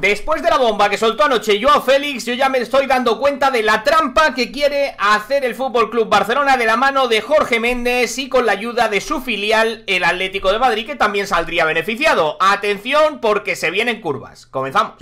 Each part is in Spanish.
Después de la bomba que soltó anoche yo a Félix, yo ya me estoy dando cuenta de la trampa que quiere hacer el Fútbol Club Barcelona de la mano de Jorge Méndez y con la ayuda de su filial, el Atlético de Madrid, que también saldría beneficiado. Atención porque se vienen curvas. Comenzamos.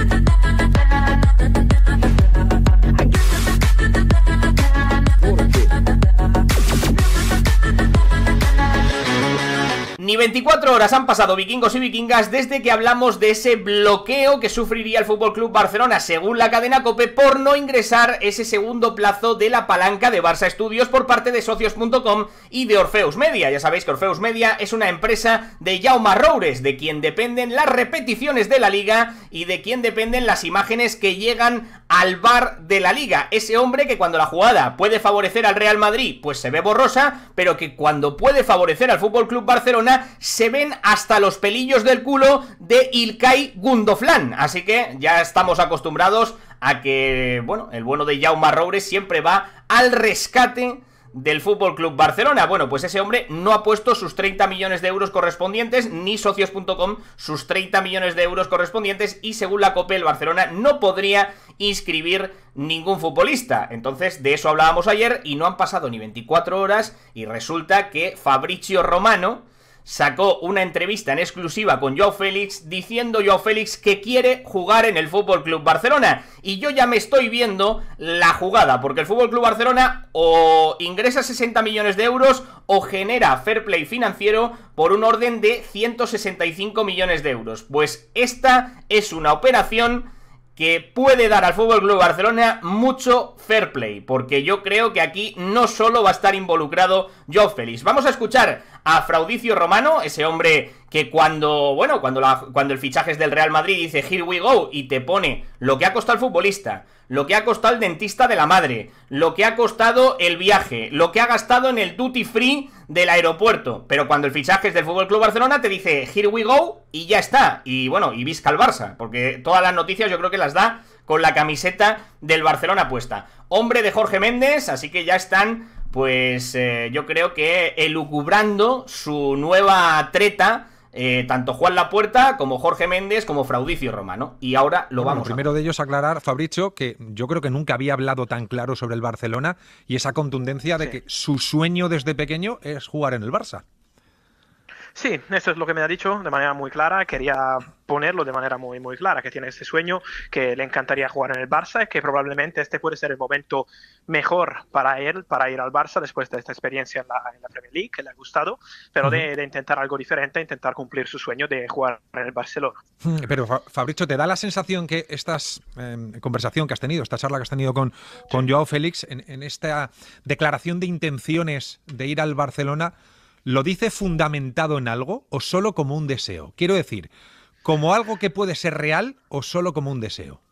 Ni 24 horas han pasado vikingos y vikingas desde que hablamos de ese bloqueo que sufriría el Fútbol Club Barcelona, según la cadena Cope, por no ingresar ese segundo plazo de la palanca de Barça Estudios por parte de socios.com y de Orfeus Media. Ya sabéis que Orfeus Media es una empresa de Jaume Roures, de quien dependen las repeticiones de la liga y de quien dependen las imágenes que llegan al bar de la liga. Ese hombre que cuando la jugada puede favorecer al Real Madrid, pues se ve borrosa, pero que cuando puede favorecer al Fútbol Club Barcelona, se ven hasta los pelillos del culo de Ilkay Gundoflan. Así que ya estamos acostumbrados a que, bueno, el bueno de Jaume Roures siempre va al rescate del Fútbol Club Barcelona. Bueno, pues ese hombre no ha puesto sus 30 millones de euros correspondientes, ni socios.com sus 30 millones de euros correspondientes, y según la COPE, el Barcelona no podría inscribir ningún futbolista. Entonces, de eso hablábamos ayer y no han pasado ni 24 horas, y resulta que Fabricio Romano sacó una entrevista en exclusiva con Joao Félix diciendo Joao Félix que quiere jugar en el Fútbol Club Barcelona. Y yo ya me estoy viendo la jugada, porque el Fútbol Club Barcelona o ingresa 60 millones de euros o genera fair play financiero por un orden de 165 millones de euros. Pues esta es una operación que puede dar al Fútbol Club Barcelona mucho fair play, porque yo creo que aquí no solo va a estar involucrado yo Félix. Vamos a escuchar a Fraudicio Romano, ese hombre que cuando, bueno, cuando, la, cuando el fichaje es del Real Madrid dice here we go y te pone lo que ha costado el futbolista, lo que ha costado el dentista de la madre, lo que ha costado el viaje, lo que ha gastado en el duty free del aeropuerto. Pero cuando el fichaje es del Fútbol Club Barcelona, te dice here we go y ya está. Y bueno, y visca el Barça, porque todas las noticias yo creo que las da con la camiseta del Barcelona puesta. Hombre de Jorge Méndez, así que ya están, pues eh, yo creo que elucubrando su nueva treta eh, tanto Juan Lapuerta como Jorge Méndez como Fraudicio Romano. Y ahora lo vamos. primero de ellos aclarar, Fabricio, que yo creo que nunca había hablado tan claro sobre el Barcelona y esa contundencia de que su sueño desde pequeño es jugar en el Barça. Sí, eso es lo que me ha dicho de manera muy clara. Quería ponerlo de manera muy, muy clara, que tiene ese sueño, que le encantaría jugar en el Barça que probablemente este puede ser el momento mejor para él, para ir al Barça después de esta experiencia en la, Premier League, que le ha gustado, pero de, intentar algo diferente, intentar cumplir su sueño de jugar en el Barcelona. Mm, pero Fabricio, ¿te da la sensación que esta em, conversación que has tenido, esta charla que has tenido con, con Joao Félix, en esta declaración de intenciones de ir al Barcelona, ¿Lo dice fundamentado en algo o solo como un deseo? Quiero decir, ¿como algo que puede ser real o solo como un deseo?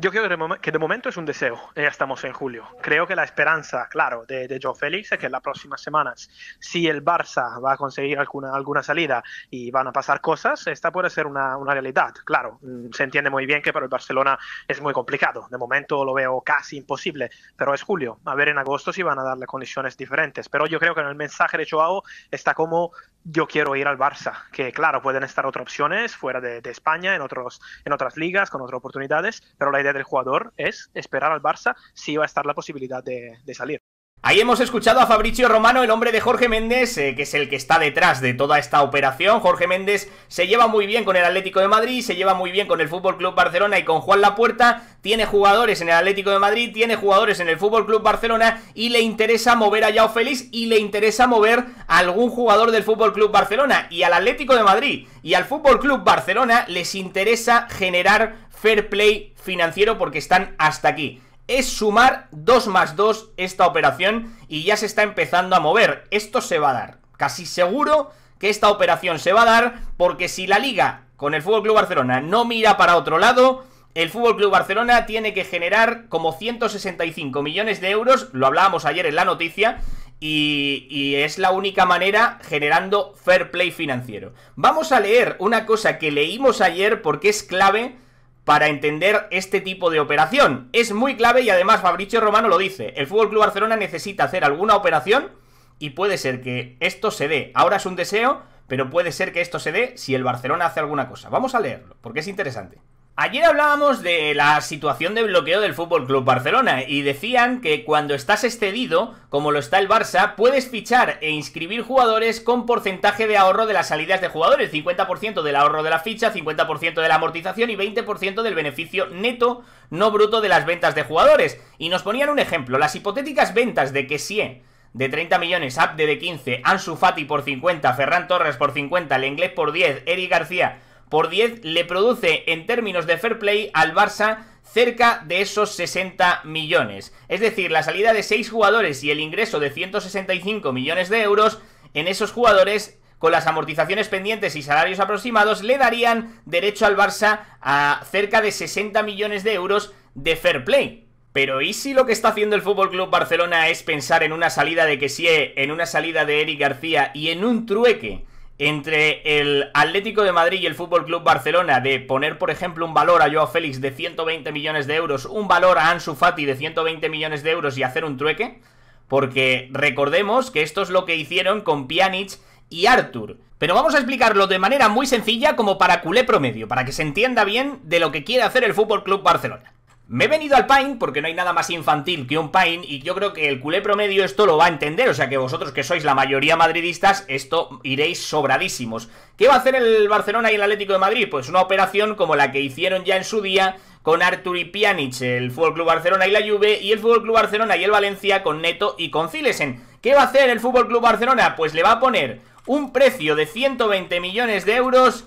Yo creo que de, momento es un deseo, ya estamos en julio. Creo que la esperanza, claro, de, de Joe Félix es que en las próximas semanas, si el Barça va a conseguir alguna, alguna salida y van a pasar cosas, esta puede ser una, una realidad. Claro, mm, se entiende muy bien que para el Barcelona es muy complicado. De momento lo veo casi imposible, pero es julio. A ver en agosto si van a darle condiciones diferentes. Pero yo creo que en el mensaje de Joao está como yo quiero ir al Barça, que claro, pueden estar otras opciones fuera de, de España, en, otros, en otras ligas, con otras oportunidades, pero la idea del jugador es esperar al Barça si va a estar la posibilidad de, salir. Ahí hemos escuchado a Fabricio Romano, el hombre de Jorge Méndez, eh, que es el que está detrás de toda esta operación. Jorge Méndez se lleva muy bien con el Atlético de Madrid, se lleva muy bien con el Fútbol Club Barcelona y con Juan Lapuerta. Tiene jugadores en el Atlético de Madrid, tiene jugadores en el Fútbol Club Barcelona y le interesa mover a Yao Félix y le interesa mover a algún jugador del Fútbol Club Barcelona y al Atlético de Madrid y al Fútbol Club Barcelona les interesa generar fair play financiero porque están hasta aquí. Es sumar 2 más 2 esta operación y ya se está empezando a mover. Esto se va a dar. Casi seguro que esta operación se va a dar porque si la liga con el Fútbol Club Barcelona no mira para otro lado, el Fútbol Club Barcelona tiene que generar como 165 millones de euros, lo hablábamos ayer en la noticia, y, y, es la única manera generando fair play financiero. Vamos a leer una cosa que leímos ayer porque es clave para entender este tipo de operación. Es muy clave y además Fabricio Romano lo dice, el Fútbol Barcelona necesita hacer alguna operación y puede ser que esto se dé. Ahora es un deseo, pero puede ser que esto se dé si el Barcelona hace alguna cosa. Vamos a leerlo, porque es interesante. Ayer hablábamos de la situación de bloqueo del Fútbol Club Barcelona y decían que cuando estás excedido, como lo está el Barça, puedes fichar e inscribir jugadores con porcentaje de ahorro de las salidas de jugadores, 50% del ahorro de la ficha, 50% de la amortización y 20% del beneficio neto no bruto de las ventas de jugadores. Y nos ponían un ejemplo, las hipotéticas ventas de Kessie eh, de 30 millones, Abde de 15, Ansu Fati por 50, Ferran Torres por 50, Lenglet por 10, Eric García por 10 le produce en términos de fair play al Barça cerca de esos 60 millones. Es decir, la salida de 6 jugadores y el ingreso de 165 millones de euros en esos jugadores con las amortizaciones pendientes y salarios aproximados, le darían derecho al Barça a cerca de 60 millones de euros de fair play. Pero ¿y si lo que está haciendo el Fútbol Club Barcelona es pensar en una salida de Kessie, en una salida de Eric García y en un trueque? entre el Atlético de Madrid y el Fútbol Club Barcelona de poner, por ejemplo, un valor a Joao Félix de 120 millones de euros, un valor a Ansu Fati de 120 millones de euros y hacer un trueque? Porque recordemos que esto es lo que hicieron con Pjanic y Arthur. Pero vamos a explicarlo de manera muy sencilla como para culé promedio, para que se entienda bien de lo que quiere hacer el Fútbol Club Barcelona. Me he venido al Pine porque no hay nada más infantil que un Pine y yo creo que el culé promedio esto lo va a entender, o sea que vosotros que sois la mayoría madridistas, esto iréis sobradísimos. ¿Qué va a hacer el Barcelona y el Atlético de Madrid? Pues una operación como la que hicieron ya en su día con Artur y Pjanic, el Fútbol Club Barcelona y la Juve, y el Fútbol Club Barcelona y el Valencia con Neto y con Cilesen. ¿Qué va a hacer el Fútbol Club Barcelona? Pues le va a poner un precio de 120 millones de euros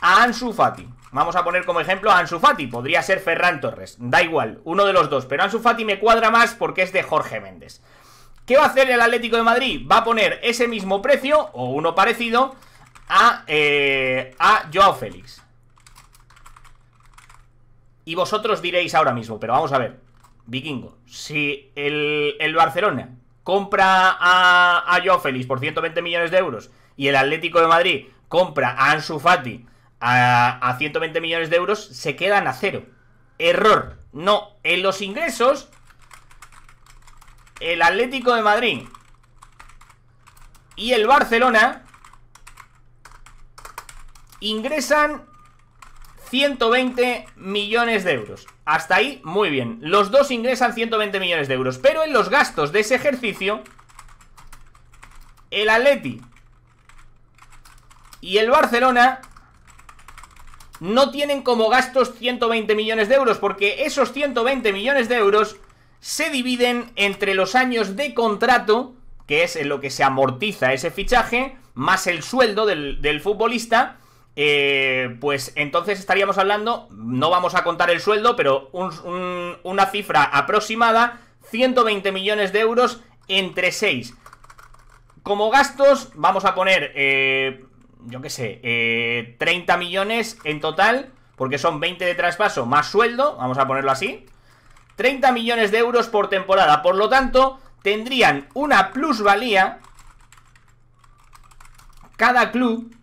a Ansu Fati. Vamos a poner como ejemplo a Ansu Fati, podría ser Ferran Torres, da igual, uno de los dos, pero Ansu Fati me cuadra más porque es de Jorge Méndez. ¿Qué va a hacer el Atlético de Madrid? Va a poner ese mismo precio, o uno parecido, a, eh, a Joao Félix. Y vosotros diréis ahora mismo, pero vamos a ver, vikingo, si el, el Barcelona compra a, a Joao Félix por 120 millones de euros y el Atlético de Madrid compra a Ansu Fati a, 120 millones de euros se quedan a cero. Error. No, en los ingresos, el Atlético de Madrid y el Barcelona ingresan 120 millones de euros. Hasta ahí, muy bien. Los dos ingresan 120 millones de euros. Pero en los gastos de ese ejercicio, el Atleti y el Barcelona no tienen como gastos 120 millones de euros, porque esos 120 millones de euros se dividen entre los años de contrato, que es en lo que se amortiza ese fichaje, más el sueldo del, futbolista, eh, pues entonces estaríamos hablando, no vamos a contar el sueldo, pero una cifra aproximada, 120 millones de euros entre 6. Como gastos, vamos a poner eh, yo qué sé, 30 eh, millones en total, porque son 20 de traspaso más sueldo, vamos a ponerlo así, 30 millones de euros por temporada. Por lo tanto, tendrían una plusvalía cada club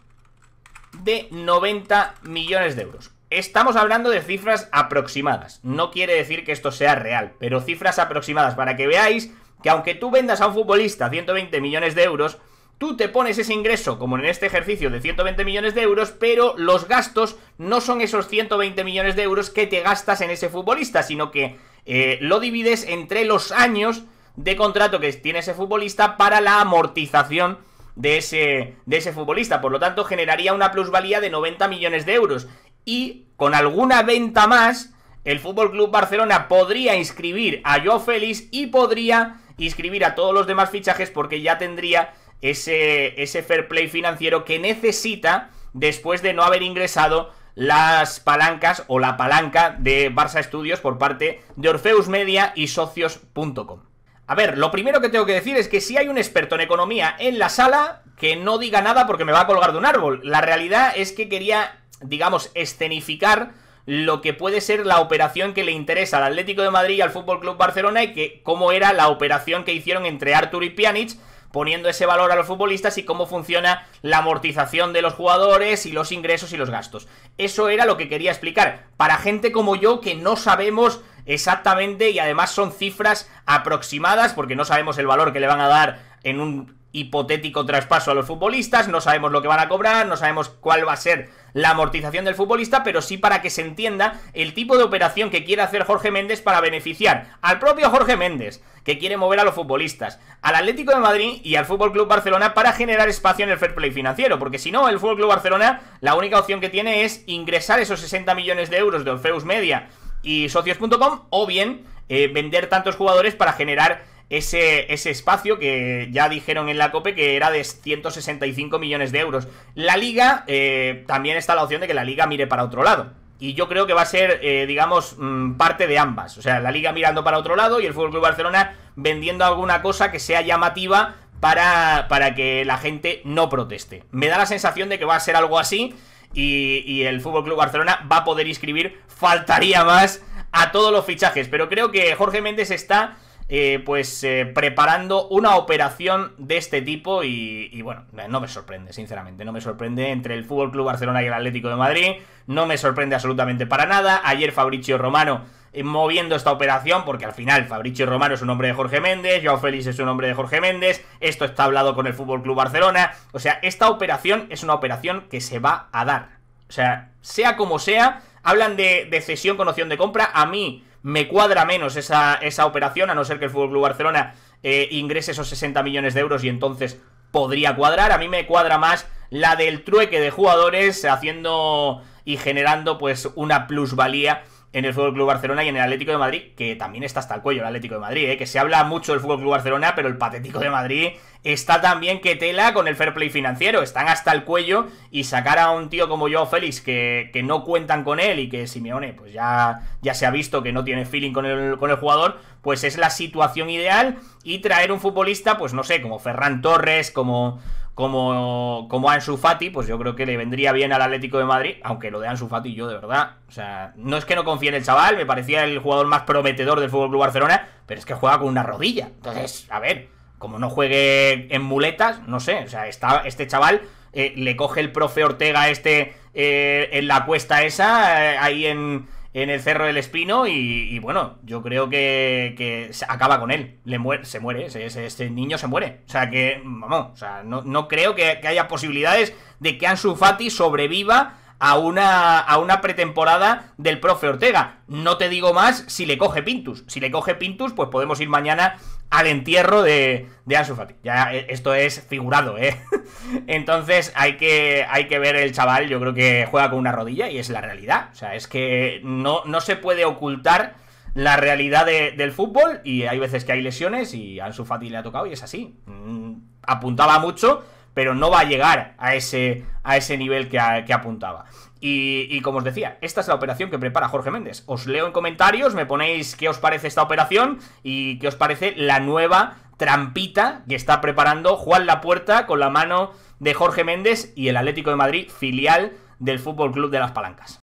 de 90 millones de euros. Estamos hablando de cifras aproximadas. No quiere decir que esto sea real, pero cifras aproximadas para que veáis que aunque tú vendas a un futbolista 120 millones de euros, Tú te pones ese ingreso, como en este ejercicio, de 120 millones de euros, pero los gastos no son esos 120 millones de euros que te gastas en ese futbolista, sino que eh, lo divides entre los años de contrato que tiene ese futbolista para la amortización de ese, de ese futbolista. Por lo tanto, generaría una plusvalía de 90 millones de euros. Y con alguna venta más, el FC Club Barcelona podría inscribir a Joao Félix y podría inscribir a todos los demás fichajes porque ya tendría ese, ese fair play financiero que necesita después de no haber ingresado las palancas o la palanca de Barça Estudios por parte de Orfeus Media y socios.com. A ver, lo primero que tengo que decir es que si hay un experto en economía en la sala, que no diga nada porque me va a colgar de un árbol. La realidad es que quería, digamos, escenificar lo que puede ser la operación que le interesa al Atlético de Madrid y al Fútbol Club Barcelona y que cómo era la operación que hicieron entre Artur y Pjanic poniendo ese valor a los futbolistas y cómo funciona la amortización de los jugadores y los ingresos y los gastos. Eso era lo que quería explicar. Para gente como yo que no sabemos exactamente y además son cifras aproximadas porque no sabemos el valor que le van a dar en un hipotético traspaso a los futbolistas, no sabemos lo que van a cobrar, no sabemos cuál va a ser la amortización del futbolista, pero sí para que se entienda el tipo de operación que quiere hacer Jorge Méndez para beneficiar al propio Jorge Méndez, que quiere mover a los futbolistas, al Atlético de Madrid y al Fútbol Club Barcelona para generar espacio en el fair play financiero, porque si no, el Fútbol Club Barcelona la única opción que tiene es ingresar esos 60 millones de euros de Orfeus Media y socios.com o bien eh, vender tantos jugadores para generar ese, ese espacio que ya dijeron en la COPE que era de 165 millones de euros. La liga, eh, también está la opción de que la liga mire para otro lado. Y yo creo que va a ser, eh, digamos, mm, parte de ambas. O sea, la liga mirando para otro lado y el Fútbol Club Barcelona vendiendo alguna cosa que sea llamativa para, para que la gente no proteste. Me da la sensación de que va a ser algo así. Y, y, el FC Club Barcelona va a poder inscribir, faltaría más, a todos los fichajes. Pero creo que Jorge Méndez está eh, pues eh, preparando una operación de este tipo y, bueno, no me sorprende, sinceramente, no me sorprende entre el FC Barcelona y el Atlético de Madrid, no me sorprende absolutamente para nada. Ayer Fabricio Romano eh, moviendo esta operación, porque al final Fabricio Romano es un hombre de Jorge Méndez, Joao Félix es un hombre de Jorge Méndez, esto está hablado con el Fútbol Club Barcelona, o sea, esta operación es una operación que se va a dar. O sea, sea como sea, hablan de, de cesión con opción de compra, a mí me cuadra menos esa, esa operación, a no ser que el FC Barcelona eh, ingrese esos 60 millones de euros y entonces podría cuadrar. A mí me cuadra más la del trueque de jugadores haciendo y generando pues una plusvalía en el Fútbol Club Barcelona y en el Atlético de Madrid, que también está hasta el cuello el Atlético de Madrid, ¿eh? que se habla mucho del Fútbol Barcelona, pero el patético de Madrid está también que tela con el fair play financiero, están hasta el cuello y sacar a un tío como yo, Félix, que, no cuentan con él y que Simeone, pues ya, ya se ha visto que no tiene feeling con el, con el jugador, pues es la situación ideal y traer un futbolista, pues no sé, como Ferran Torres, como como, como Ansu Fati, pues yo creo que le vendría bien al Atlético de Madrid, aunque lo de Ansu Fati yo de verdad, o sea, no es que no confíe en el chaval, me parecía el jugador más prometedor del Fútbol Club Barcelona, pero es que juega con una rodilla. Entonces, a ver, como no juegue en muletas, no sé, o sea, está, este chaval eh, le coge el profe Ortega este eh, en la cuesta esa, eh, ahí en en el Cerro del Espino y, bueno, yo creo que, se acaba con él. Le muere, se muere, este niño se muere. O sea que, vamos, o sea, no, creo que, que, haya posibilidades de que Ansu Fati sobreviva a una, a una pretemporada del profe Ortega. No te digo más si le coge Pintus. Si le coge Pintus, pues podemos ir mañana al entierro de, de Ansu Ya eh, esto es figurado, ¿eh? Entonces hay que, hay que ver el chaval, yo creo que juega con una rodilla y es la realidad. O sea, es que no, no se puede ocultar la realidad del fútbol y hay veces que hay lesiones y Ansu Fati le ha tocado y es así. Mm, apuntaba mucho, pero no va a llegar a ese, a ese nivel que, apuntaba. Y, y, como os decía, esta es la operación que prepara Jorge Méndez. Os leo en comentarios, me ponéis qué os parece esta operación y qué os parece la nueva trampita que está preparando Juan Lapuerta con la mano de Jorge Méndez y el Atlético de Madrid, filial del Fútbol Club de las Palancas.